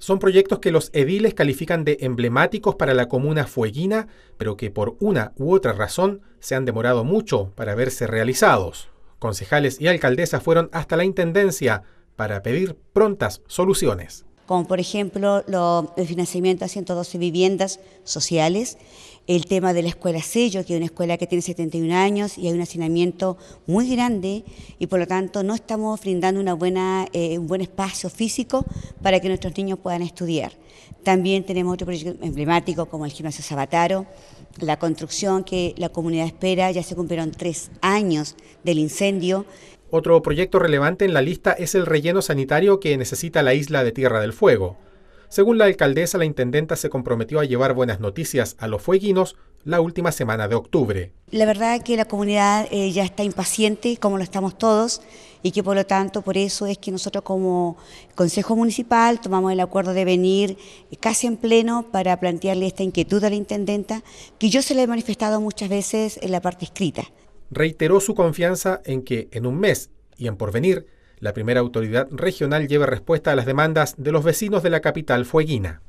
Son proyectos que los ediles califican de emblemáticos para la comuna fueguina, pero que por una u otra razón se han demorado mucho para verse realizados. Concejales y alcaldesas fueron hasta la Intendencia para pedir prontas soluciones como por ejemplo el financiamiento a 112 viviendas sociales, el tema de la escuela sello, que es una escuela que tiene 71 años y hay un hacinamiento muy grande y por lo tanto no estamos brindando una buena, eh, un buen espacio físico para que nuestros niños puedan estudiar. También tenemos otro proyecto emblemático como el gimnasio Sabataro, la construcción que la comunidad espera, ya se cumplieron tres años del incendio otro proyecto relevante en la lista es el relleno sanitario que necesita la isla de Tierra del Fuego. Según la alcaldesa, la intendenta se comprometió a llevar buenas noticias a los fueguinos la última semana de octubre. La verdad es que la comunidad eh, ya está impaciente, como lo estamos todos, y que por lo tanto por eso es que nosotros como Consejo Municipal tomamos el acuerdo de venir casi en pleno para plantearle esta inquietud a la Intendenta, que yo se la he manifestado muchas veces en la parte escrita reiteró su confianza en que en un mes y en porvenir, la primera autoridad regional lleve respuesta a las demandas de los vecinos de la capital fueguina.